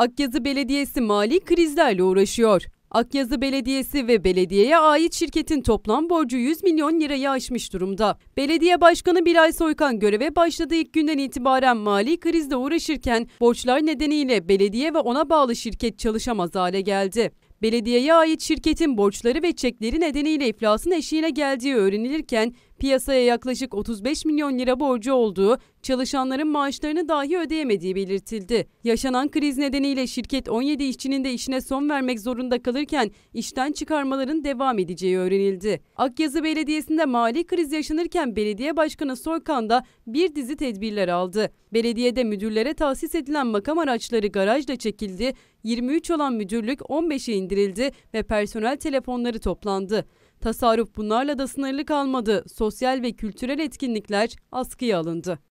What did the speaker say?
Akyazı Belediyesi mali krizlerle uğraşıyor. Akyazı Belediyesi ve belediyeye ait şirketin toplam borcu 100 milyon lirayı aşmış durumda. Belediye Başkanı Bilal Soykan göreve başladığı ilk günden itibaren mali krizle uğraşırken borçlar nedeniyle belediye ve ona bağlı şirket çalışamaz hale geldi. Belediyeye ait şirketin borçları ve çekleri nedeniyle iflasın eşiğine geldiği öğrenilirken Piyasaya yaklaşık 35 milyon lira borcu olduğu, çalışanların maaşlarını dahi ödeyemediği belirtildi. Yaşanan kriz nedeniyle şirket 17 işçinin de işine son vermek zorunda kalırken işten çıkarmaların devam edeceği öğrenildi. Akyazı Belediyesi'nde mali kriz yaşanırken belediye başkanı Soykan da bir dizi tedbirler aldı. Belediyede müdürlere tahsis edilen makam araçları garajla çekildi, 23 olan müdürlük 15'e indirildi ve personel telefonları toplandı. Tasarruf bunlarla da sınırlı kalmadı. Sosyal ve kültürel etkinlikler askıya alındı.